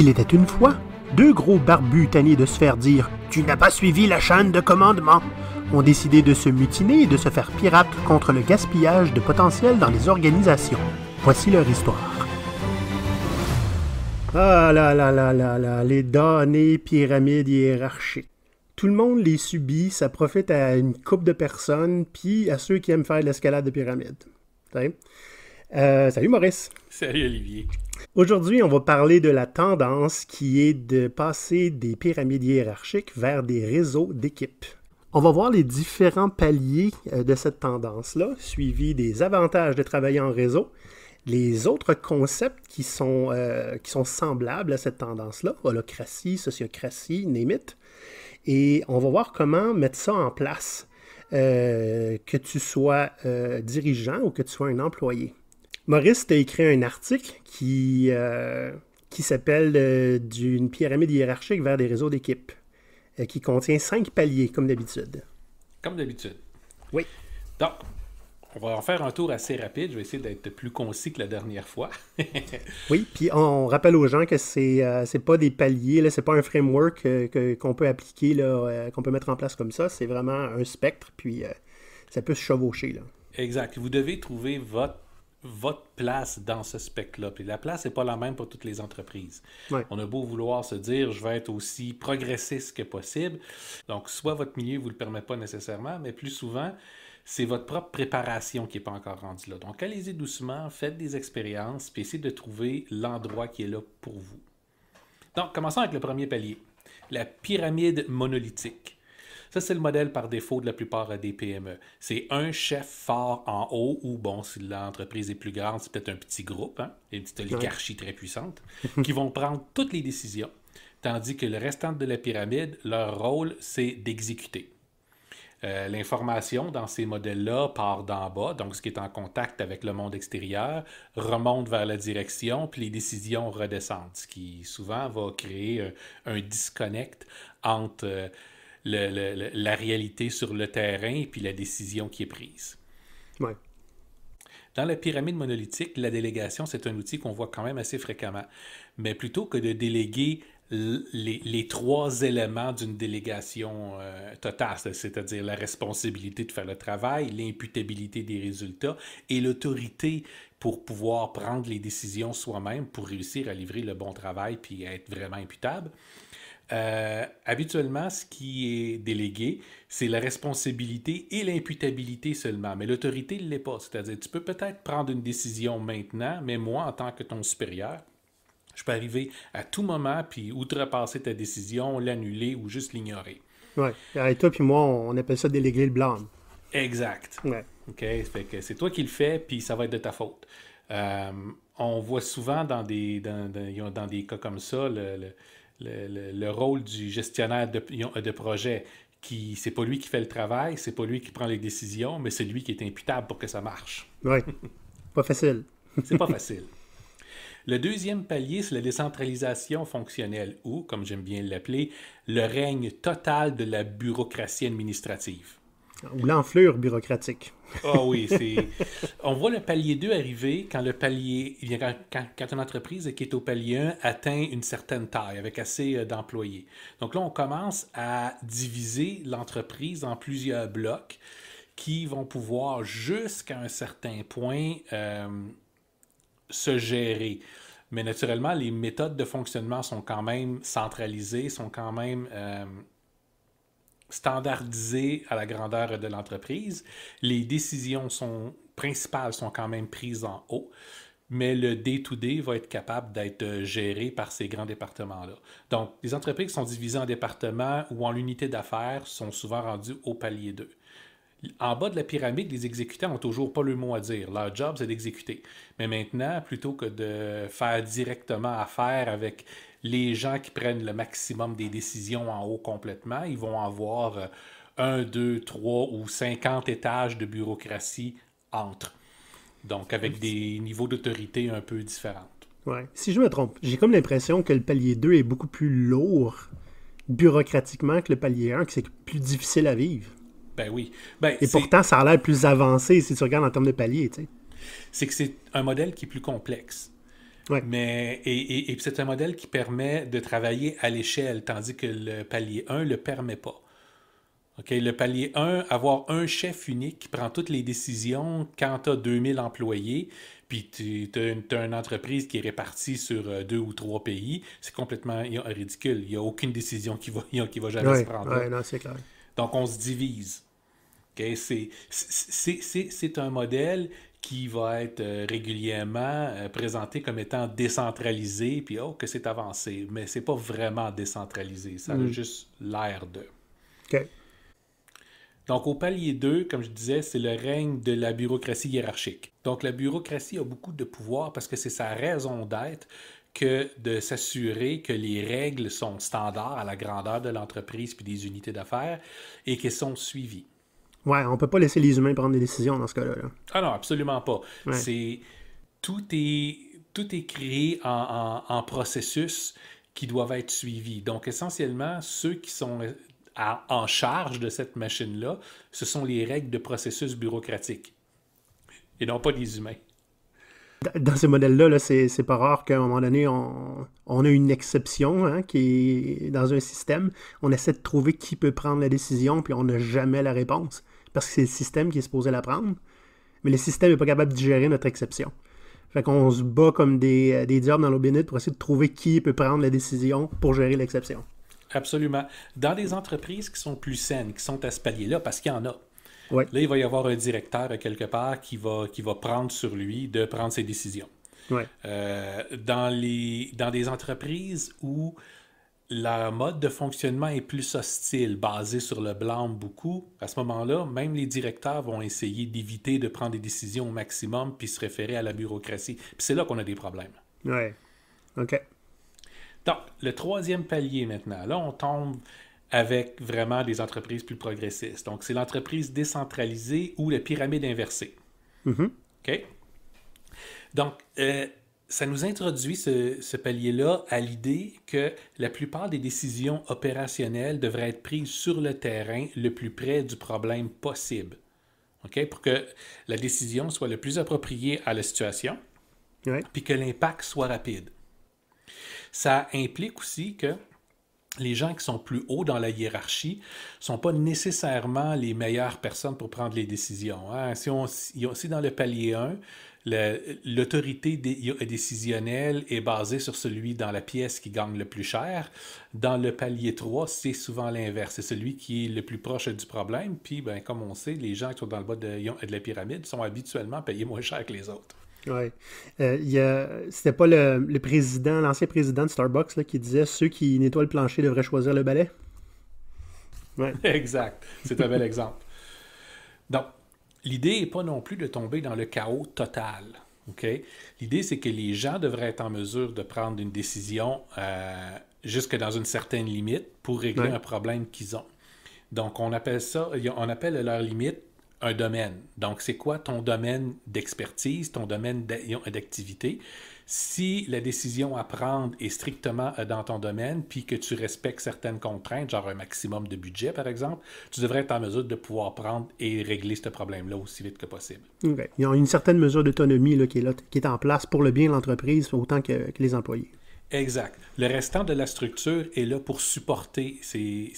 Il était une fois, deux gros barbus tannés de se faire dire Tu n'as pas suivi la chaîne de commandement ont décidé de se mutiner et de se faire pirate contre le gaspillage de potentiel dans les organisations. Voici leur histoire. Ah là là là là là, les données pyramides hiérarchiques. Tout le monde les subit, ça profite à une coupe de personnes, puis à ceux qui aiment faire l'escalade de pyramide. Euh, salut Maurice. Salut Olivier. Aujourd'hui, on va parler de la tendance qui est de passer des pyramides hiérarchiques vers des réseaux d'équipes. On va voir les différents paliers euh, de cette tendance-là, suivi des avantages de travailler en réseau, les autres concepts qui sont, euh, qui sont semblables à cette tendance-là, holocratie, sociocratie, némite, et on va voir comment mettre ça en place, euh, que tu sois dirigeant ou que tu sois un employé. Maurice, tu écrit un article qui, euh, qui s'appelle euh, D'une pyramide hiérarchique vers des réseaux d'équipe, euh, qui contient cinq paliers, comme d'habitude. Comme d'habitude. Oui. Donc, on va en faire un tour assez rapide. Je vais essayer d'être plus concis que la dernière fois. oui, puis on rappelle aux gens que c'est pas des paliers, c'est pas un framework qu'on peut appliquer, qu'on peut mettre en place comme ça. C'est vraiment un spectre, puis ça peut se chevaucher. Là. Exact. Vous devez trouver votre votre place dans ce spectre-là. la place n'est pas la même pour toutes les entreprises. On a beau vouloir se dire, je vais être aussi progressiste que possible. Donc, soit votre milieu ne vous le permet pas nécessairement, mais plus souvent, c'est votre propre préparation qui n'est pas encore rendue là. Donc, allez-y doucement, faites des expériences, puis essayez de trouver l'endroit qui est là pour vous. Donc, commençons avec le premier palier, la pyramide monolithique. Ça, c'est le modèle par défaut de la plupart euh, des PME. C'est un chef fort en haut, ou bon, si l'entreprise est plus grande, c'est peut-être un petit groupe, hein, une petite oligarchie très puissante, qui vont prendre toutes les décisions, tandis que le restant de la pyramide, leur rôle, c'est d'exécuter. Euh, l'information dans ces modèles-là part d'en bas, donc ce qui est en contact avec le monde extérieur, remonte vers la direction, puis les décisions redescendent, ce qui souvent va créer un, disconnect entre euh, la réalité sur le terrain et puis la décision qui est prise. Dans la pyramide monolithique, la délégation, c'est un outil qu'on voit quand même assez fréquemment. Mais plutôt que de déléguer les, trois éléments d'une délégation euh, totale, c'est-à-dire la responsabilité de faire le travail, l'imputabilité des résultats et l'autorité pour pouvoir prendre les décisions soi-même pour réussir à livrer le bon travail puis être vraiment imputable. Euh, habituellement, ce qui est délégué, c'est la responsabilité et l'imputabilité seulement, mais l'autorité ne l'est pas. C'est-à-dire, tu peux peut-être prendre une décision maintenant, mais moi, en tant que ton supérieur, je peux arriver à tout moment puis outrepasser ta décision, l'annuler ou juste l'ignorer. Oui. Et toi puis moi, on appelle ça déléguer le blanc. Exact. Ouais. OK? Fait que c'est toi qui le fais, puis ça va être de ta faute. Euh, on voit souvent dans des, dans, des cas comme ça le le, rôle du gestionnaire de, euh, de projet. Qui, c'est pas lui qui fait le travail, c'est pas lui qui prend les décisions, mais c'est lui qui est imputable pour que ça marche. Oui. Pas facile. c'est pas facile. Le deuxième palier, c'est la décentralisation fonctionnelle ou, comme j'aime bien l'appeler, le règne total de la bureaucratie administrative. Ou l'enflure bureaucratique. Ah oui, c'est. On voit le palier 2 arriver quand le palier. Quand, quand, quand une entreprise qui est au palier 1 atteint une certaine taille avec assez euh, d'employés. Donc là, on commence à diviser l'entreprise en plusieurs blocs qui vont pouvoir jusqu'à un certain point euh, se gérer. Mais naturellement, les méthodes de fonctionnement sont quand même centralisées, sont quand même. Euh, standardisé à la grandeur de l'entreprise. Les décisions sont, principales sont quand même prises en haut, mais le day-to-day va être capable d'être euh, géré par ces grands départements-là. Donc, les entreprises qui sont divisées en départements ou en unités d'affaires sont souvent rendues au palier 2 en bas de la pyramide, les exécutants n'ont toujours pas le mot à dire. Leur job, c'est d'exécuter. Mais maintenant, plutôt que de faire directement affaire avec les gens qui prennent le maximum des décisions en haut complètement, ils vont avoir euh, un, deux, trois ou cinquante étages de bureaucratie entre. Donc, avec des niveaux d'autorité un peu différents. Ouais. Si je me trompe, j'ai comme l'impression que le palier 2 est beaucoup plus lourd bureaucratiquement que le palier 1, que c'est plus difficile à vivre. Ben oui. Ben, Et pourtant, ça a l'air plus avancé si tu regardes en termes de palier. C'est que c'est un modèle qui est plus complexe. Ouais. Mais, et, c'est un modèle qui permet de travailler à l'échelle, tandis que le palier 1 ne le permet pas. le palier 1, avoir un chef unique qui prend toutes les décisions quand tu as 2000 employés, puis tu as, une entreprise qui est répartie sur euh, deux ou trois pays, c'est complètement ridicule. Il n'y a aucune décision qui va, qui va jamais se prendre. Ouais, non, clair. Donc on se divise. C'est un modèle qui va être euh, régulièrement euh, présenté comme étant décentralisé, puis oh, que c'est avancé. Mais c'est pas vraiment décentralisé, ça a hmm. juste l'air de. Donc, au palier 2, comme je disais, c'est le règne de la bureaucratie hiérarchique. Donc, la bureaucratie a beaucoup de pouvoir parce que c'est sa raison d'être que de s'assurer que les règles sont standards à la grandeur de l'entreprise puis des unités d'affaires et qu'elles sont suivies. Ouais, on peut pas laisser les humains prendre des décisions dans ce cas-là. Ah non, absolument pas. C'est tout est créé en, processus qui doivent être suivis. Donc essentiellement, ceux qui sont euh, en charge de cette machine-là, ce sont les règles de processus bureaucratiques. et non pas les humains. Dans ce modèle là -là, c'est pas rare qu'à un moment donné, on, on a une exception hein, qui est dans un système. On essaie de trouver qui peut prendre la décision, puis on n'a jamais la réponse parce que c'est le système qui est supposé la prendre, mais le système n'est pas capable de gérer notre exception. Fait qu'on se bat comme des, euh, diables dans l'eau bénite pour essayer de trouver qui peut prendre la décision pour gérer l'exception. Absolument. Dans des entreprises qui sont plus saines, qui sont à ce palier-là, parce qu'il y en a, là, il va y avoir un directeur quelque part qui va, qui va prendre sur lui de prendre ses décisions. Euh, dans, les, dans des entreprises où leur mode de fonctionnement est plus hostile, basé sur le blâme beaucoup. À ce moment-là, même les directeurs vont essayer d'éviter de prendre des décisions au maximum puis se référer à la bureaucratie. Puis c'est là qu'on a des problèmes. Oui. OK. Donc, le troisième palier maintenant. Là, on tombe avec vraiment des entreprises plus progressistes. Donc, c'est l'entreprise décentralisée ou la pyramide inversée. Mm-hmm. OK? Donc, euh, ça nous introduit ce, palier-là à l'idée que la plupart des décisions opérationnelles devraient être prises sur le terrain le plus près du problème possible. ok, Pour que la décision soit le plus appropriée à la situation, puis que l'impact soit rapide. Ça implique aussi que les gens qui sont plus hauts dans la hiérarchie sont pas nécessairement les meilleures personnes pour prendre les décisions. Hein. Si, on, dans le palier 1, l'autorité décisionnelle est basée sur celui dans la pièce qui gagne le plus cher, dans le palier 3, c'est souvent l'inverse. C'est celui qui est le plus proche du problème. Puis, ben, comme on sait, les gens qui sont dans le bas de la pyramide sont habituellement payés moins cher que les autres. Oui. Euh, C'était pas le, président, l'ancien président de Starbucks qui disait ceux qui nettoient le plancher devraient choisir le balai. Ouais. exact. C'est un bel exemple. Donc, l'idée n'est pas non plus de tomber dans le chaos total. ok. L'idée, c'est que les gens devraient être en mesure de prendre une décision euh, jusque dans une certaine limite pour régler un problème qu'ils ont. Donc, on appelle ça, on appelle leur limite un domaine. Donc, c'est quoi ton domaine d'expertise, ton domaine d'activité? Si la décision à prendre est strictement euh, dans ton domaine, puis que tu respectes certaines contraintes, genre un maximum de budget, par exemple, tu devrais être en mesure de pouvoir prendre et régler ce problème-là aussi vite que possible. Il y a une certaine mesure d'autonomie qui, est qui est en place pour le bien de l'entreprise autant que, les employés. Exact. Le restant de la structure est là pour supporter ces,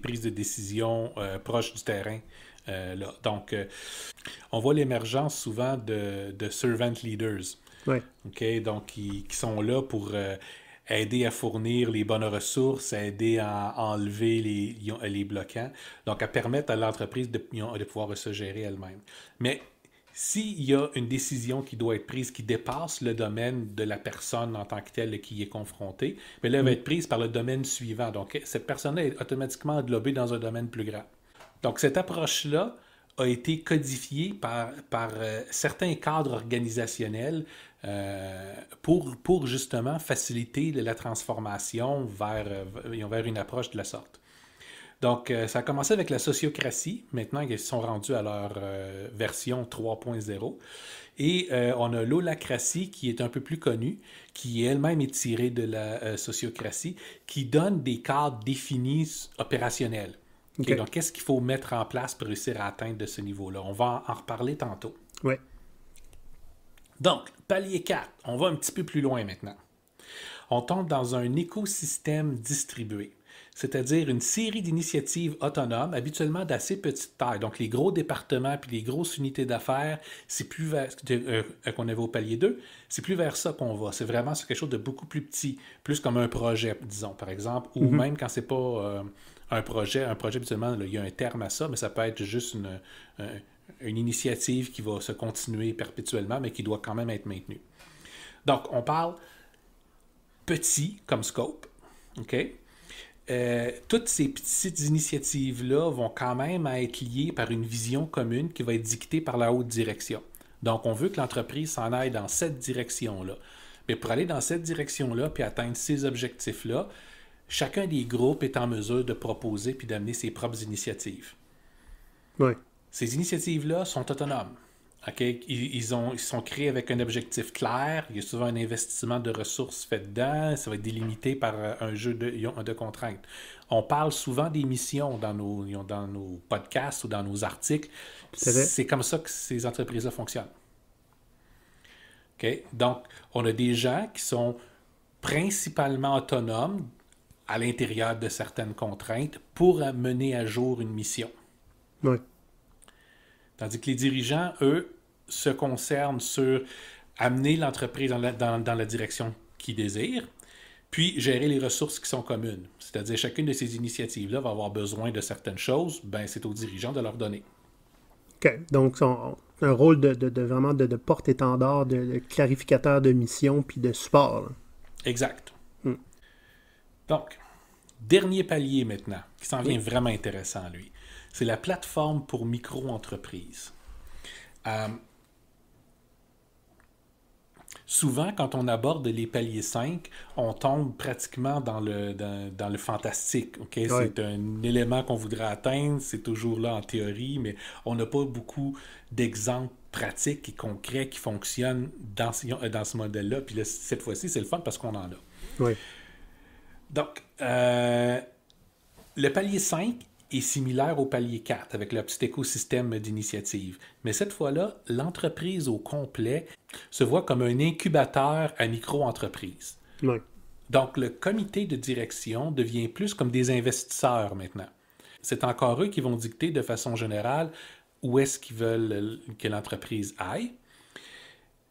prises de décision euh, proches du terrain. Euh, donc, euh, on voit l'émergence souvent de, servant leaders. OK? Donc, qui, sont là pour euh, aider à fournir les bonnes ressources, aider à, enlever les, les, bloquants, donc à permettre à l'entreprise de, de, pouvoir se gérer elle-même. Mais s'il y a une décision qui doit être prise qui dépasse le domaine de la personne en tant que telle qui est confrontée, mais elle va mm. être prise par le domaine suivant. Donc, cette personne est automatiquement englobée dans un domaine plus grand. Donc, cette approche-là a été codifiée par, euh, certains cadres organisationnels euh, pour, justement faciliter la transformation euh, vers, une approche de la sorte. Donc, ça a commencé avec la sociocratie. Maintenant, ils sont rendus à leur version 3.0. Et on a l'holacratie qui est un peu plus connue, qui elle-même est tirée de la sociocratie, qui donne des cadres définis opérationnels donc, qu'est-ce qu'il faut mettre en place pour réussir à atteindre de ce niveau-là? On va en reparler tantôt. Oui. Donc, palier 4, on va un petit peu plus loin maintenant. On tombe dans un écosystème distribué, c'est-à-dire une série d'initiatives autonomes, habituellement d'assez petite taille. Donc, les gros départements puis les grosses unités d'affaires, c'est plus vers euh, qu'on avait au palier 2, c'est plus vers ça qu'on va. C'est vraiment quelque chose de beaucoup plus petit, plus comme un projet, disons, par exemple, ou mm-hmm. même quand c'est pas. Euh, un projet. Un projet, habituellement, il y a un terme à ça, mais ça peut être juste euh, une, initiative qui va se continuer perpétuellement, mais qui doit quand même être maintenue. Donc, on parle petit comme scope. OK? Euh, toutes ces petites initiatives-là vont quand même être liées par une vision commune qui va être dictée par la haute direction. Donc, on veut que l'entreprise s'en aille dans cette direction-là. Mais pour aller dans cette direction-là puis atteindre ces objectifs-là, chacun des groupes est en mesure de proposer puis d'amener ses propres initiatives. Ces initiatives-là sont autonomes. Ils, sont créés avec un objectif clair. Il y a souvent un investissement de ressources fait dedans. Ça va être délimité par euh, un jeu de, contraintes. On parle souvent des missions dans nos, podcasts ou dans nos articles. C'est comme ça que ces entreprises-là fonctionnent. Ok, Donc, on a des gens qui sont principalement autonomes à l'intérieur de certaines contraintes pour mener à jour une mission. Oui. Tandis que les dirigeants, eux, se concernent sur amener l'entreprise dans la, direction qu'ils désirent, puis gérer les ressources qui sont communes. C'est-à-dire chacune de ces initiatives-là va avoir besoin de certaines choses, ben c'est aux dirigeants de leur donner. OK. Donc, c'est un rôle de, vraiment de, porte-étendard, de, clarificateur de mission, puis de support. Exact. Donc, dernier palier maintenant, qui s'en vient vraiment intéressant, lui. C'est la plateforme pour micro-entreprises. Euh, souvent, quand on aborde les paliers 5, on tombe pratiquement dans le, dans, le fantastique. C'est un élément qu'on voudrait atteindre, c'est toujours là en théorie, mais on n'a pas beaucoup d'exemples pratiques et concrets qui fonctionnent dans, dans ce modèle-là. Puis cette fois-ci, c'est le fun parce qu'on en a. Oui. Donc, euh, le palier 5 est similaire au palier 4 avec le petit écosystème d'initiative. Mais cette fois-là, l'entreprise au complet se voit comme un incubateur à micro-entreprise. Donc, le comité de direction devient plus comme des investisseurs maintenant. C'est encore eux qui vont dicter de façon générale où est-ce qu'ils veulent que l'entreprise aille.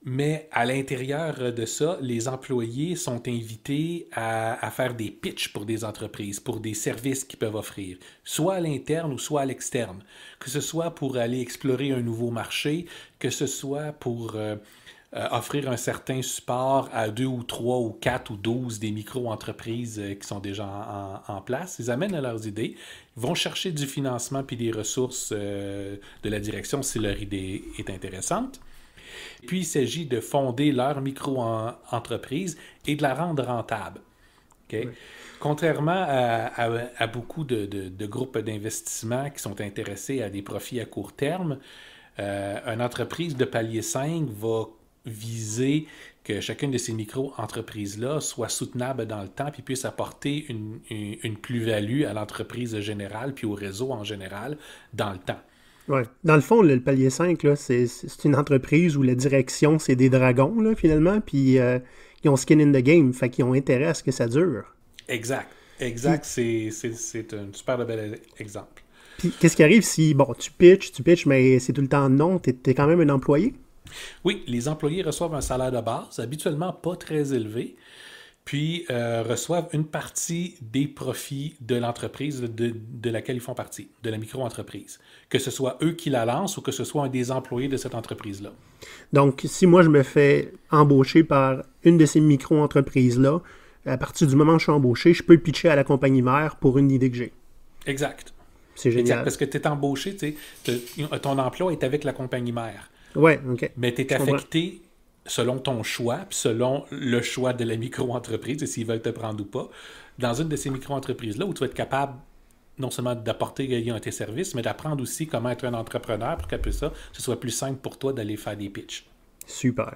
Mais à l'intérieur de ça, les employés sont invités à, faire des pitches pour des entreprises, pour des services qu'ils peuvent offrir, soit à l'interne ou soit à l'externe, que ce soit pour aller explorer un nouveau marché, que ce soit pour euh, euh, offrir un certain support à deux ou trois ou quatre ou douze des micro-entreprises euh, qui sont déjà en, place. Ils amènent leurs idées, vont chercher du financement puis des ressources de la direction si leur idée est intéressante puis il s'agit de fonder leur micro-entreprise et de la rendre rentable. Contrairement à, beaucoup de, groupes d'investissement qui sont intéressés à des profits à court terme, euh, une entreprise de palier 5 va viser que chacune de ces micro-entreprises-là soit soutenable dans le temps et puisse apporter une plus-value à l'entreprise générale puis au réseau en général dans le temps. Ouais. Dans le fond, le palier 5, c'est une entreprise où la direction, c'est des dragons, là, finalement, puis euh, ils ont skin in the game, fait qu'ils ont intérêt à ce que ça dure. Exact. Exact. C'est un super bel exemple. Puis qu'est-ce qui arrive si, bon, tu pitches, tu pitches, mais c'est tout le temps non, tu es quand même un employé? Oui, les employés reçoivent un salaire de base, habituellement pas très élevé, puis euh, reçoivent une partie des profits de l'entreprise de, laquelle ils font partie, de la micro-entreprise, que ce soit eux qui la lancent ou que ce soit un des employés de cette entreprise-là. Donc, si moi je me fais embaucher par une de ces micro-entreprises-là, à partir du moment où je suis embauché, je peux pitcher à la compagnie mère pour une idée que j'ai. Exact. C'est génial. parce que tu es embauché, tu ton emploi est avec la compagnie mère. Oui, OK. Mais tu es affecté selon ton choix, puis selon le choix de la micro-entreprise, et s'ils veulent te prendre ou pas, dans une de ces micro-entreprises-là, où tu vas être capable non seulement d'apporter tes services, mais d'apprendre aussi comment être un entrepreneur pour qu'après ça, ce soit plus simple pour toi d'aller faire des pitches. Super.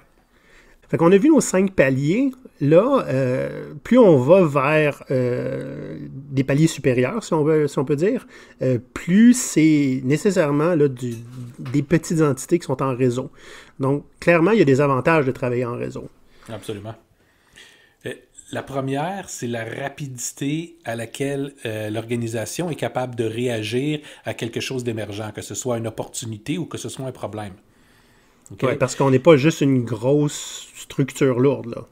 Fait qu'on a vu nos cinq paliers. Là, euh, plus on va vers euh, des paliers supérieurs, si on, veut, on peut dire, euh, plus c'est nécessairement des petites entités qui sont en réseau. Donc, clairement, il y a des avantages de travailler en réseau. Absolument. La première, c'est la rapidité à laquelle l'organisation est capable de réagir à quelque chose d'émergent, que ce soit une opportunité ou que ce soit un problème. parce qu'on n'est pas juste une grosse structure lourde. Là.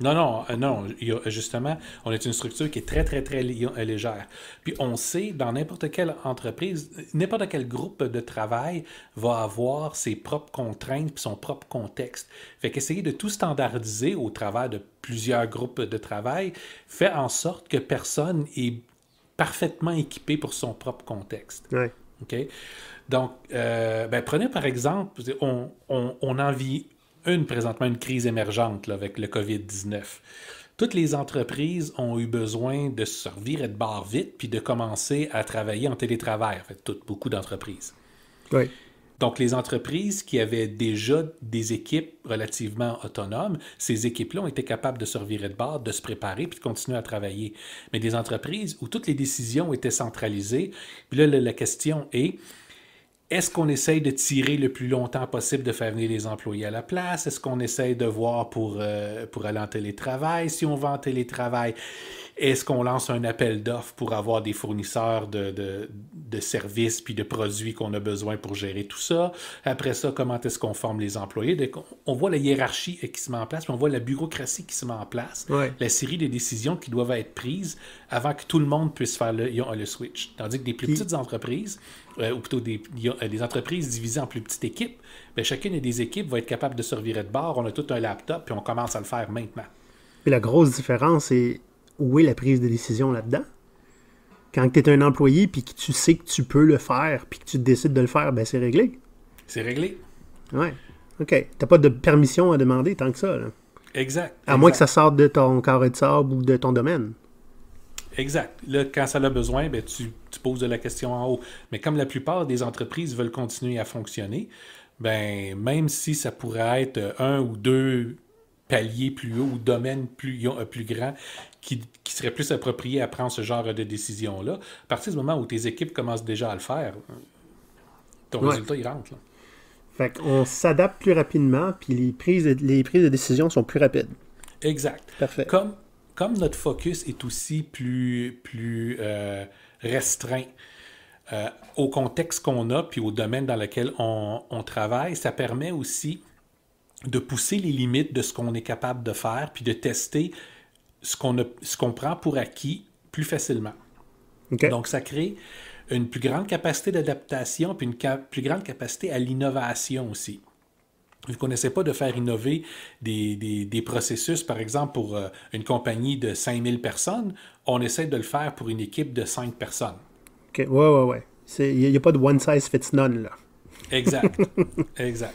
Non, non, euh, non. Justement, on est une structure qui est très, très, très euh, légère. Puis on sait, dans n'importe quelle entreprise, n'importe quel groupe de travail va avoir ses propres contraintes son propre contexte. Fait qu'essayer de tout standardiser au travail de plusieurs groupes de travail fait en sorte que personne est parfaitement équipé pour son propre contexte. OK? Donc, euh, ben, prenez par exemple, on, on, on une présentement une crise émergente avec le COVID-19. Toutes les entreprises ont eu besoin de se servir et de barre vite, puis de commencer à travailler en télétravail, en fait, toutes, beaucoup d'entreprises. Donc, les entreprises qui avaient déjà des équipes relativement autonomes, ces équipes-là ont été capables de se et de barre, de se préparer puis de continuer à travailler. Mais des entreprises où toutes les décisions étaient centralisées, puis là, la question est est-ce qu'on essaye de tirer le plus longtemps possible de faire venir les employés à la place? Est-ce qu'on essaye de voir pour, euh, pour aller en télétravail si on va en télétravail? est-ce qu'on lance un appel d'offres pour avoir des fournisseurs de, services puis de produits qu'on a besoin pour gérer tout ça? Après ça, comment est-ce qu'on forme les employés? on voit la hiérarchie qui se met en place, puis on voit la bureaucratie qui se met en place, la série des décisions qui doivent être prises avant que tout le monde puisse faire le, switch. Tandis que des plus petites entreprises, euh, ou plutôt des, euh, des, entreprises divisées en plus petites équipes, bien, chacune des équipes va être capable de servir revirer de bord. On a tout un laptop, puis on commence à le faire maintenant. Puis la grosse différence, c'est où est la prise de décision là-dedans? Quand tu es un employé puis que tu sais que tu peux le faire puis que tu décides de le faire, ben c'est réglé. C'est réglé. Ouais. OK. Tu n'as pas de permission à demander tant que ça. Exact. À moins que ça sorte de ton carré de sable ou de ton domaine. Exact. Là, quand ça a besoin, ben, tu, poses de la question en haut. Mais comme la plupart des entreprises veulent continuer à fonctionner, ben, même si ça pourrait être un ou deux palier plus haut ou domaine plus, euh, plus grand qui, qui, serait plus approprié à prendre ce genre de décision-là. À partir du moment où tes équipes commencent déjà à le faire, ton résultat, il rentre. Là. Fait qu'on s'adapte plus rapidement, puis les prises, de, les prises de décision sont plus rapides. Exact. Parfait. Comme, comme notre focus est aussi plus, plus euh, restreint, euh, au contexte qu'on a, puis au domaine dans lequel on, on travaille, ça permet aussi de pousser les limites de ce qu'on est capable de faire, puis de tester ce qu'on prend pour acquis plus facilement. Donc, ça crée une plus grande capacité d'adaptation, puis une plus grande capacité à l'innovation aussi. Vous n'essaie connaissez pas de faire innover des, processus, par exemple, pour euh, une compagnie de 5000 personnes, on essaie de le faire pour une équipe de 5 personnes. OK, ouais, ouais, ouais. Il n'y a, a pas de one size fits none, là. Exact, exact.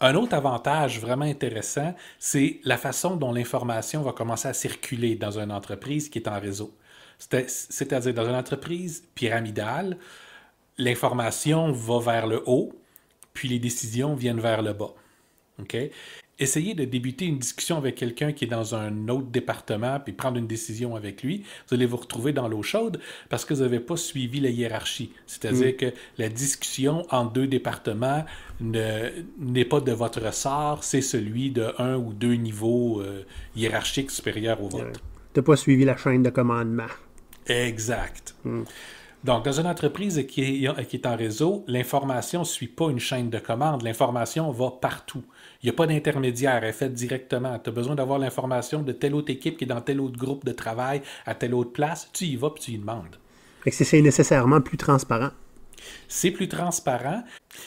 Un autre avantage vraiment intéressant, c'est la façon dont l'information va commencer à circuler dans une entreprise qui est en réseau. C'est-à-dire dans une entreprise pyramidale, l'information va vers le haut, puis les décisions viennent vers le bas essayez de débuter une discussion avec quelqu'un qui est dans un autre département, puis prendre une décision avec lui, vous allez vous retrouver dans l'eau chaude parce que vous n'avez pas suivi la hiérarchie. C'est-à-dire mm. que la discussion entre deux départements n'est pas de votre ressort, c'est celui de un ou deux niveaux euh, hiérarchiques supérieurs au vôtre. Tu n'as pas suivi la chaîne de commandement. Exact. Mm. Donc, dans une entreprise qui est, qui est en réseau, l'information ne suit pas une chaîne de commande. L'information va partout. Il n'y a pas d'intermédiaire, elle est faite directement. Tu as besoin d'avoir l'information de telle autre équipe qui est dans tel autre groupe de travail, à telle autre place. Tu y vas puis tu y demandes. C'est nécessairement plus transparent. C'est plus transparent.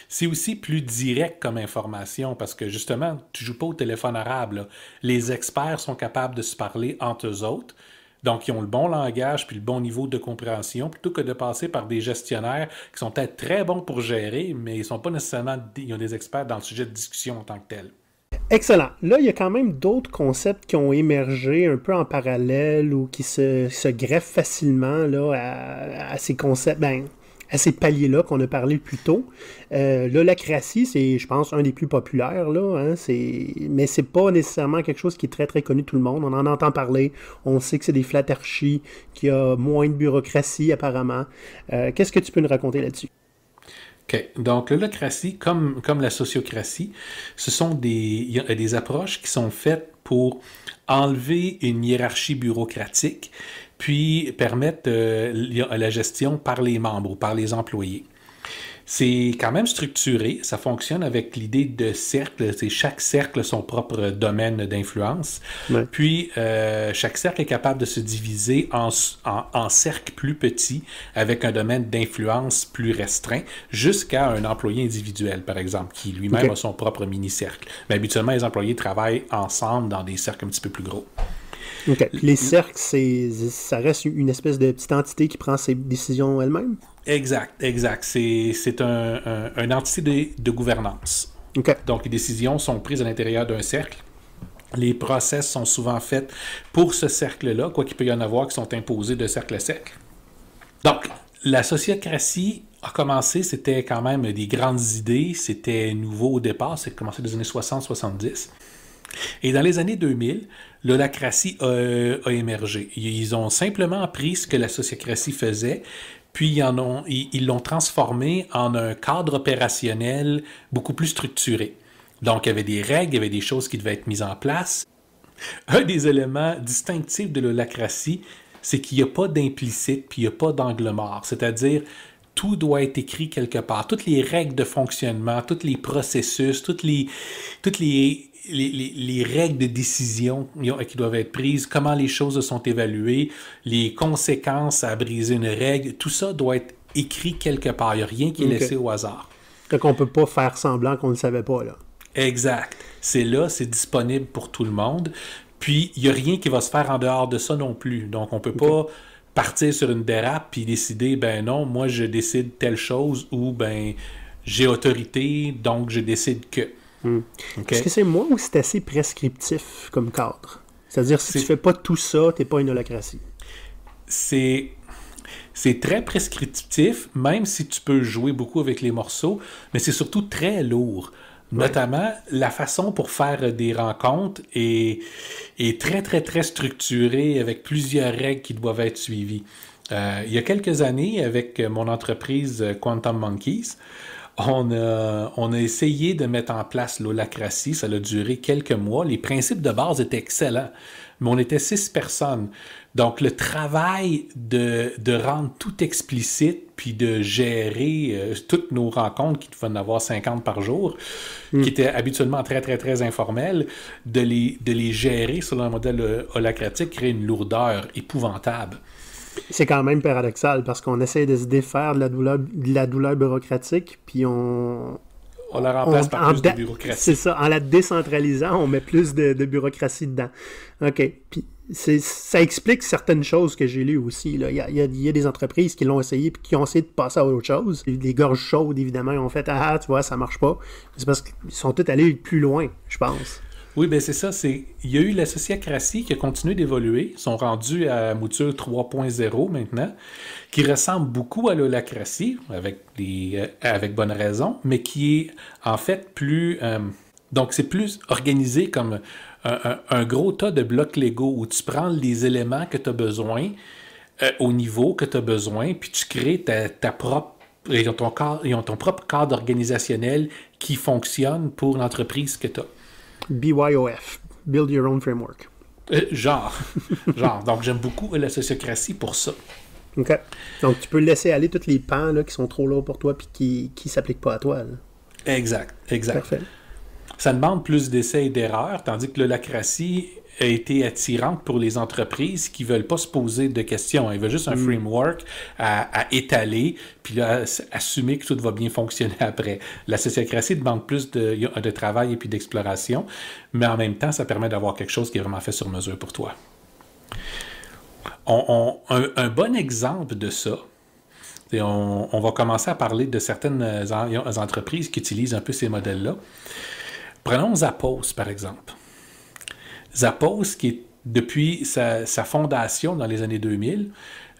C'est aussi plus direct comme information parce que justement, tu joues pas au téléphone arabe. Les experts sont capables de se parler entre eux autres. Donc, ils ont le bon langage puis le bon niveau de compréhension, plutôt que de passer par des gestionnaires qui sont peut-être très bons pour gérer, mais ils sont pas nécessairement ils ont des experts dans le sujet de discussion en tant que tel. Excellent. Là, il y a quand même d'autres concepts qui ont émergé un peu en parallèle ou qui se, greffent facilement là, à, ces concepts, ben, à ces paliers-là qu'on a parlé plus tôt. Euh, lacratie, c'est, je pense, un des plus populaires, là, hein, mais c'est pas nécessairement quelque chose qui est très, très connu tout le monde. On en entend parler, on sait que c'est des flatarchies, qu'il y a moins de bureaucratie, apparemment. Euh, qu'est-ce que tu peux nous raconter là-dessus? OK. Donc, l'holacratie, comme, comme la sociocratie, ce sont des, des approches qui sont faites pour enlever une hiérarchie bureaucratique puis permettre euh, la gestion par les membres ou par les employés. C'est quand même structuré, ça fonctionne avec l'idée de cercle, c'est chaque cercle son propre domaine d'influence. Puis euh, chaque cercle est capable de se diviser en, cercles plus petits avec un domaine d'influence plus restreint jusqu'à un employé individuel, par exemple, qui lui-même a son propre mini-cercle. Mais habituellement, les employés travaillent ensemble dans des cercles un petit peu plus gros. Les cercles, ça reste une espèce de petite entité qui prend ses décisions elle-même? Exact, exact. C'est, un, une entité de, gouvernance. Donc, les décisions sont prises à l'intérieur d'un cercle. Les process sont souvent faits pour ce cercle-là, quoi qu'il peut y en avoir qui sont imposés de cercle à cercle. Donc, la sociocratie a commencé, c'était quand même des grandes idées, c'était nouveau au départ, c'est commencé dans les années 60-70. Et dans les années 2000, l'holacratie a, euh, a, émergé. Ils ont simplement pris ce que la sociocratie faisait, puis ils l'ont ils, transformé en un cadre opérationnel beaucoup plus structuré. Donc, il y avait des règles, il y avait des choses qui devaient être mises en place. Un des éléments distinctifs de l'holacratie, c'est qu'il n'y a pas d'implicite, puis il n'y a pas d'angle mort. C'est-à-dire, tout doit être écrit quelque part. Toutes les règles de fonctionnement, tous les processus, toutes les, toutes les les, règles de décision qui doivent être prises, comment les choses sont évaluées, les conséquences à briser une règle, tout ça doit être écrit quelque part. Il n'y a rien qui est laissé au hasard. Donc on ne peut pas faire semblant qu'on ne savait pas. là. Exact. C'est là, c'est disponible pour tout le monde. Puis, il n'y a rien qui va se faire en dehors de ça non plus. Donc, on ne peut pas partir sur une dérape puis décider, ben non, moi, je décide telle chose ou ben j'ai autorité, donc je décide que. Hmm. Est-ce que c'est moi ou c'est assez prescriptif comme cadre? C'est-à-dire, si tu fais pas tout ça, tu n'es pas une holacratie. C'est c'est très prescriptif, même si tu peux jouer beaucoup avec les morceaux, mais c'est surtout très lourd. Notamment, la façon pour faire des rencontres est, est, très, très, très structurée avec plusieurs règles qui doivent être suivies. Euh, il y a quelques années, avec mon entreprise euh, Quantum Monkeys, on a, on a essayé de mettre en place l'holacratie. Ça a duré quelques mois. Les principes de base étaient excellents, mais on était six personnes. Donc, le travail de, de rendre tout explicite, puis de gérer euh, toutes nos rencontres, qui devaient en avoir 50 par jour, hmm. qui étaient habituellement très, très, très informelles, de les, de les gérer selon un modèle euh, holacratique crée une lourdeur épouvantable. C'est quand même paradoxal parce qu'on essaie de se défaire de la douleur, de la douleur bureaucratique, puis on, on la remplace par plus de bureaucratie. C'est ça. En la décentralisant, on met plus de, bureaucratie dedans. OK. Puis ça explique certaines choses que j'ai lues aussi. Il, y a, il, y a, des entreprises qui l'ont essayé puis qui ont essayé de passer à autre chose. Les gorges chaudes, évidemment, ont fait Ah, tu vois, ça marche pas. C'est parce qu'ils sont tous allés plus loin, je pense. Oui, ben c'est ça. C'est... Il y a eu la sociocratie qui a continué d'évoluer. Ils sont rendus à mouture 3.0 maintenant, qui ressemble beaucoup à l'holacratie, avec, des... Euh, avec bonne raison, mais qui est en fait plus... Euh, donc, c'est plus organisé comme un, gros tas de blocs Lego où tu prends les éléments que tu as besoin euh, au niveau que tu as besoin, puis tu crées ta, propre ton ton propre cadre organisationnel qui fonctionne pour l'entreprise que tu as. BYOF, Build Your Own Framework. Euh, genre. genre. Donc, j'aime beaucoup la sociocratie pour ça. OK. Donc, tu peux laisser aller tous les pans qui sont trop lourds pour toi puis qui ne s'appliquent pas à toi. Exact. Exact. Parfait. Ça demande plus d'essais et d'erreurs, tandis que la lacratie a été attirante pour les entreprises qui veulent pas se poser de questions. Ils veulent juste un mm. framework à, étaler, puis assumer que tout va bien fonctionner après. La sociocratie demande plus de, travail et puis d'exploration, mais en même temps, ça permet d'avoir quelque chose qui est vraiment fait sur mesure pour toi. un, bon exemple de ça, on, va commencer à parler de certaines euh, entreprises qui utilisent un peu ces modèles-là. Prenons Zappos, par exemple. Zappos, qui est depuis sa, fondation dans les années 2000,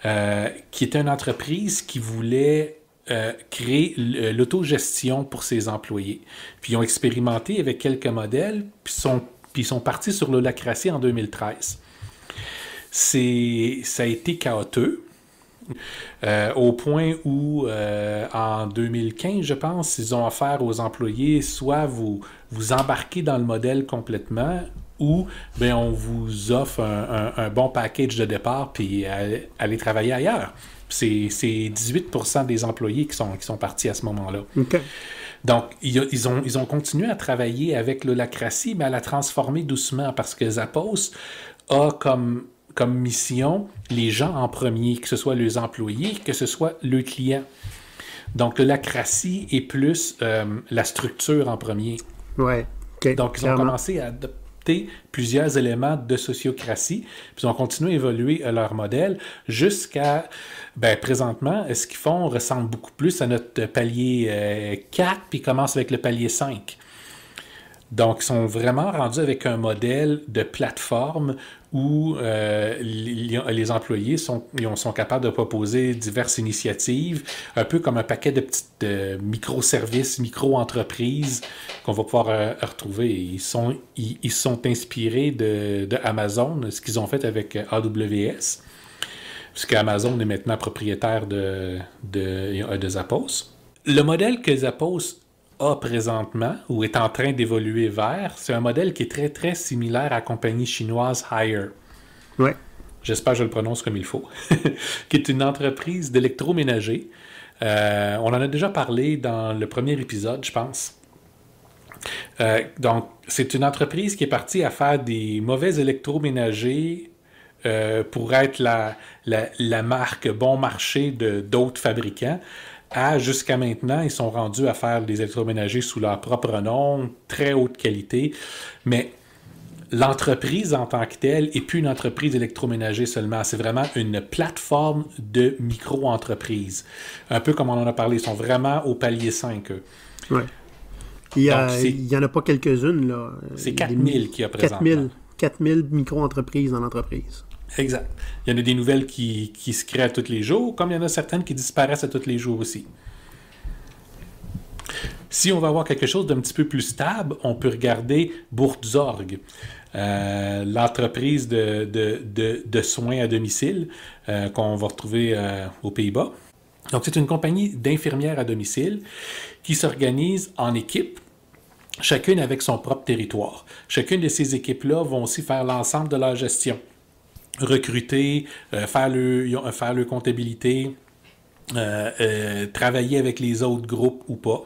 euh, qui est une entreprise qui voulait euh, créer euh, l'autogestion pour ses employés. Puis ils ont expérimenté avec quelques modèles, puis sont, sont partis sur l'holacratie en 2013. Ça a été chaotique. au point où, en 2015, je pense, ils ont affaire aux employés soit vous, vous embarquez dans le modèle complètement où ben, on vous offre un, bon package de départ puis euh, aller travailler ailleurs. C'est 18 des employés qui sont, qui sont partis à ce moment-là. Donc, ils, ont, ils ont continué à travailler avec l'holacratie, mais à la transformer doucement parce que Zappos a comme, comme mission les gens en premier, que ce soit les employés, que ce soit le client. Donc, l'holacratie est plus euh, la structure en premier. Ouais. Donc, ils ont commencé à plusieurs éléments de sociocratie, puis ont continué à évoluer euh, leur modèle jusqu'à ben, présentement, ce qu'ils font ressemble beaucoup plus à notre palier 4, euh, puis commence avec le palier 5. Donc, ils sont vraiment rendus avec un modèle de plateforme où euh, les, employés sont, sont capables de proposer diverses initiatives, un peu comme un paquet de petites micro microservices, micro-entreprises qu'on va pouvoir euh, retrouver. Ils sont, ils, sont inspirés de, Amazon, ce qu'ils ont fait avec AWS, puisque Amazon est maintenant propriétaire de, de, de Zappos. Le modèle que Zappos présentement ou est en train d'évoluer vers, c'est un modèle qui est très très similaire à la compagnie chinoise Hire. Ouais. J'espère que je le prononce comme il faut, qui est une entreprise d'électroménager. Euh, on en a déjà parlé dans le premier épisode, je pense. Euh, donc, c'est une entreprise qui est partie à faire des mauvais électroménagers euh, pour être la, la, la, marque bon marché de d'autres fabricants à jusqu'à maintenant, ils sont rendus à faire des électroménagers sous leur propre nom, très haute qualité, mais l'entreprise en tant que telle n'est plus une entreprise électroménager seulement, c'est vraiment une plateforme de micro entreprises Un peu comme on en a parlé, ils sont vraiment au palier 5. Eux. Ouais. Il n'y en a pas quelques-unes. là. C'est 4000 qu'il y a présentement. 4000 micro-entreprises dans l'entreprise. Exact. Il y en a des nouvelles qui, qui, se créent à tous les jours, comme il y en a certaines qui disparaissent à tous les jours aussi. Si on va avoir quelque chose d'un petit peu plus stable, on peut regarder Bourdzorg, euh, l'entreprise de, de, de, soins à domicile euh, qu'on va retrouver euh, aux Pays-Bas. Donc, c'est une compagnie d'infirmières à domicile qui s'organise en équipe chacune avec son propre territoire. Chacune de ces équipes-là vont aussi faire l'ensemble de leur gestion recruter, euh, faire, le, faire le comptabilité, euh, euh, travailler avec les autres groupes ou pas.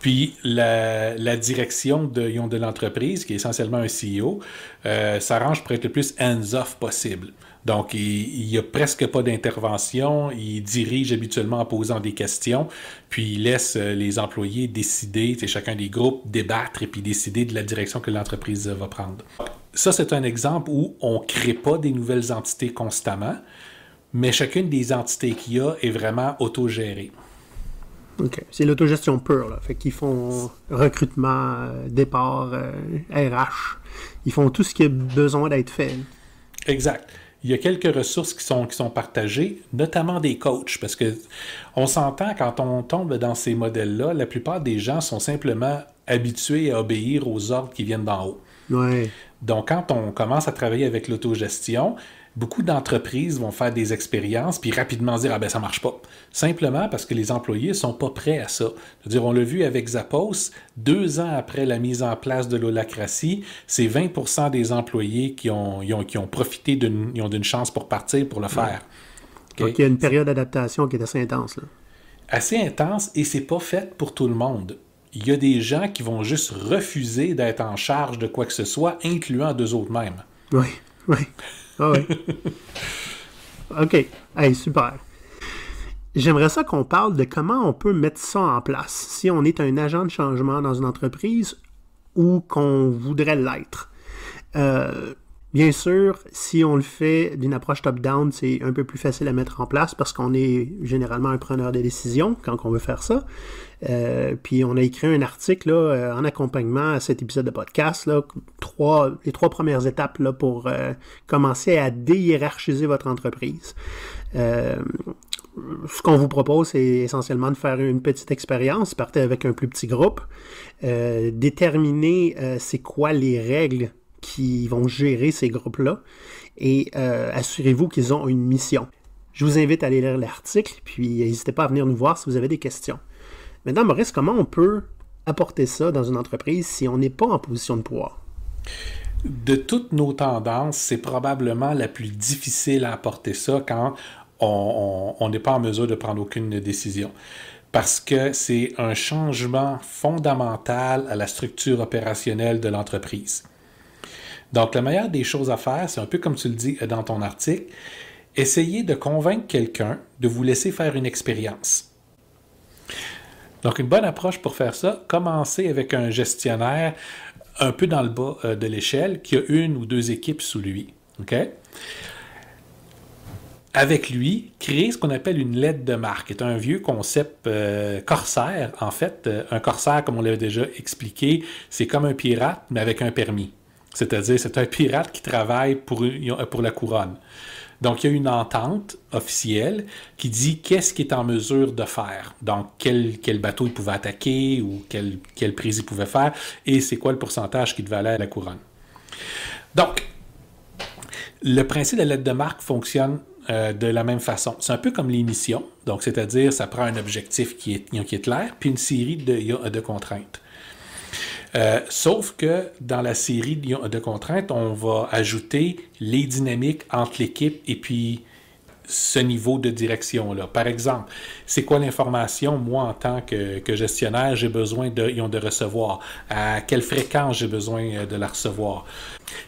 Puis la, direction de, de l'entreprise, qui est essentiellement un CEO, s'arrange pour être le plus hands-off possible. Donc, il n'y a presque pas d'intervention, il dirige habituellement en posant des questions, puis il laisse les employés décider, chacun des groupes débattre et puis décider de la direction que l'entreprise va prendre ça, c'est un exemple où on ne crée pas des nouvelles entités constamment, mais chacune des entités qu'il y a est vraiment autogérée. OK. C'est l'autogestion pure, là. Fait qu'ils font recrutement, euh, départ, RH. Euh, Ils font tout ce qui a besoin d'être fait. Exact. Il y a quelques ressources qui sont, qui sont partagées, notamment des coachs, parce que on s'entend quand on tombe dans ces modèles-là, la plupart des gens sont simplement habitués à obéir aux ordres qui viennent d'en haut. Ouais. Donc, quand on commence à travailler avec l'autogestion, beaucoup d'entreprises vont faire des expériences puis rapidement dire ah ben ça marche pas simplement parce que les employés sont pas prêts à ça. cest à dire on l'a vu avec Zappos deux ans après la mise en place de l'holacratie, c'est 20% des employés qui ont, qui ont profité d'une chance pour partir pour le faire. Donc il y a une période d'adaptation qui est assez intense Assez intense et c'est pas fait pour tout le monde il y a des gens qui vont juste refuser d'être en charge de quoi que ce soit, incluant deux autres mêmes. Oui, oui. Ah oui. OK. Hey, super. J'aimerais ça qu'on parle de comment on peut mettre ça en place si on est un agent de changement dans une entreprise ou qu'on voudrait l'être. Euh, Bien sûr, si on le fait d'une approche top-down, c'est un peu plus facile à mettre en place parce qu'on est généralement un preneur de décision quand on veut faire ça. Euh, puis on a écrit un article là, euh, en accompagnement à cet épisode de podcast, là, trois, les trois premières étapes là, pour euh, commencer à déhiérarchiser votre entreprise. ce qu'on vous propose, c'est essentiellement de faire une petite expérience, partez avec un plus petit groupe, déterminer c'est quoi les règles qui vont gérer ces groupes-là et euh, assurez-vous qu'ils ont une mission. Je vous invite à aller lire l'article, puis n'hésitez pas à venir nous voir si vous avez des questions. Maintenant, Maurice, comment on peut apporter ça dans une entreprise si on n'est pas en position de pouvoir? De toutes nos tendances, c'est probablement la plus difficile à apporter ça quand on n'est pas en mesure de prendre aucune décision parce que c'est un changement fondamental à la structure opérationnelle de l'entreprise. Donc, la meilleure des choses à faire, c'est un peu comme tu le dis euh, dans ton article, essayer de convaincre quelqu'un de vous laisser faire une expérience. Donc, une bonne approche pour faire ça, commencez avec un gestionnaire un peu dans le bas euh, de l'échelle qui a une ou deux équipes sous lui. OK? avec lui, créer ce qu'on appelle une lettre de marque, C'est un vieux concept euh, corsaire. En fait, un corsaire, comme on l'a déjà expliqué, c'est comme un pirate, mais avec un permis. C'est-à-dire, c'est un pirate qui travaille pour, la couronne. Donc, il y a une entente officielle qui dit qu'est-ce qu'il est en mesure de faire. Donc, quel, bateau il pouvait attaquer ou quelle prise il pouvait faire et c'est quoi le pourcentage qui devait aller à la couronne. Donc, le principe de l'aide de marque fonctionne euh, de la même façon. C'est un peu comme l'émission. Donc, c'est-à-dire, ça prend un objectif qui est, clair, puis une série de contraintes. Euh, sauf que dans la série de contraintes, on va ajouter les dynamiques entre l'équipe et puis ce niveau de direction-là. Par exemple, c'est quoi l'information, moi, en tant que, gestionnaire, j'ai besoin de, de recevoir? À quelle fréquence j'ai besoin euh, de la recevoir?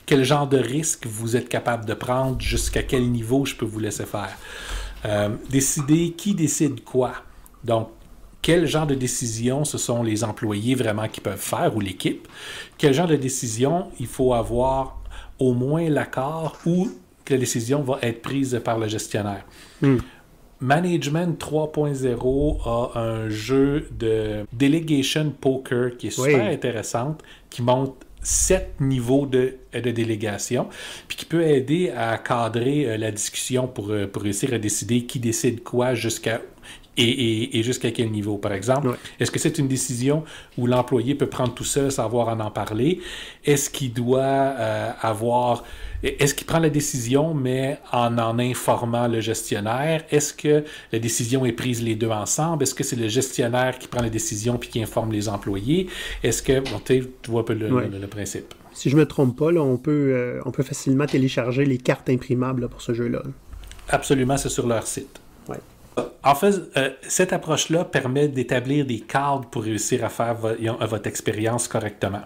Quel genre de risque vous êtes capable de prendre? Jusqu'à quel niveau je peux vous laisser faire? Euh, décider qui décide quoi? Donc, quel genre de décision ce sont les employés vraiment qui peuvent faire ou l'équipe, quel genre de décision il faut avoir au moins l'accord ou que la décision va être prise par le gestionnaire. Hmm. Management 3.0 a un jeu de delegation poker qui est super intéressante, qui monte sept niveaux de, de, délégation, puis qui peut aider à cadrer euh, la discussion pour, euh, pour réussir à décider qui décide quoi jusqu'à et, jusqu'à quel niveau, par exemple. Est-ce que c'est une décision où l'employé peut prendre tout seul, savoir en en parler? Est-ce qu'il doit euh, avoir... Est-ce qu'il prend la décision, mais en en informant le gestionnaire? Est-ce que la décision est prise les deux ensemble? Est-ce que c'est le gestionnaire qui prend la décision puis qui informe les employés? Est-ce que... tu vois un peu le, principe. Si je ne me trompe pas, là, on, peut, euh, on peut facilement télécharger les cartes imprimables pour ce jeu-là. Absolument, c'est sur leur site. En fait, euh, cette approche-là permet d'établir des cadres pour réussir à faire euh, votre expérience correctement.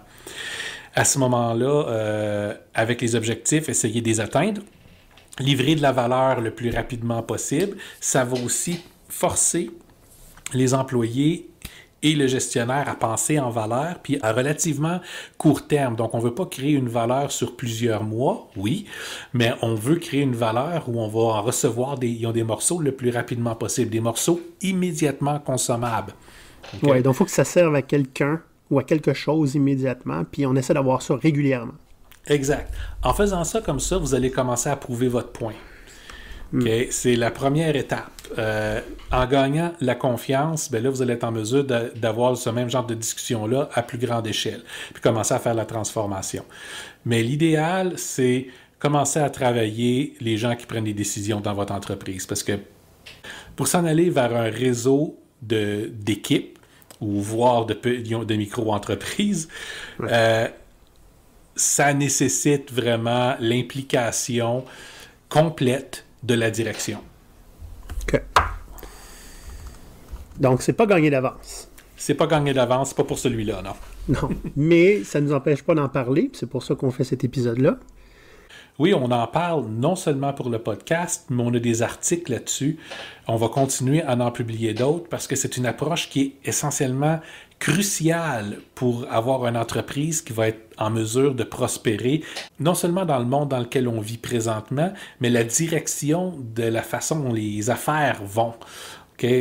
À ce moment-là, euh, avec les objectifs, essayez de les atteindre, livrer de la valeur le plus rapidement possible. Ça va aussi forcer les employés et le gestionnaire a pensé en valeur, puis à relativement court terme. Donc, on ne veut pas créer une valeur sur plusieurs mois, oui, mais on veut créer une valeur où on va en recevoir des, ils des morceaux le plus rapidement possible, des morceaux immédiatement consommables. Oui, donc il faut que ça serve à quelqu'un ou à quelque chose immédiatement, puis on essaie d'avoir ça régulièrement. Exact. En faisant ça comme ça, vous allez commencer à prouver votre point. Mm. C'est la première étape. Euh, en gagnant la confiance, ben là, vous allez être en mesure d'avoir ce même genre de discussion-là à plus grande échelle, puis commencer à faire la transformation. Mais l'idéal, c'est commencer à travailler les gens qui prennent des décisions dans votre entreprise, parce que pour s'en aller vers un réseau d'équipes, ou voire de, de micro-entreprises, euh, ça nécessite vraiment l'implication complète de la direction. OK. Donc, c'est pas gagné d'avance. C'est pas gagné d'avance, pas pour celui-là, non. Non, mais ça nous empêche pas d'en parler, c'est pour ça qu'on fait cet épisode-là. Oui, on en parle non seulement pour le podcast, mais on a des articles là-dessus. On va continuer à en publier d'autres parce que c'est une approche qui est essentiellement cruciale pour avoir une entreprise qui va être en mesure de prospérer, non seulement dans le monde dans lequel on vit présentement, mais la direction de la façon dont les affaires vont.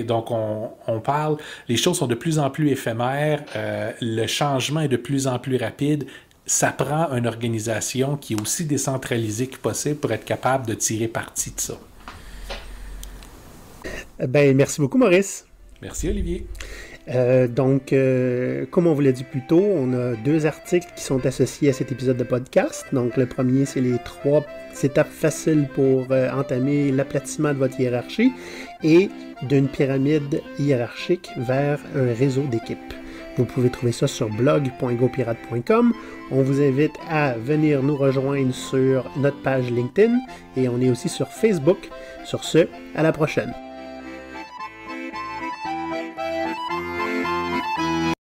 donc, on, parle, les choses sont de plus en plus éphémères, euh, le changement est de plus en plus rapide, ça prend une organisation qui est aussi décentralisée que possible pour être capable de tirer parti de ça. Euh, ben, merci beaucoup, Maurice. Merci, Olivier. Euh, donc, euh, comme on vous l'a dit plus tôt, on a deux articles qui sont associés à cet épisode de podcast. Donc, le premier, c'est les trois étapes faciles pour entamer l'aplatissement de votre hiérarchie et d'une pyramide hiérarchique vers un réseau d'équipes. Vous pouvez trouver ça sur blog.gopirate.com. On vous invite à venir nous rejoindre sur notre page LinkedIn et on est aussi sur Facebook. Sur ce, à la prochaine.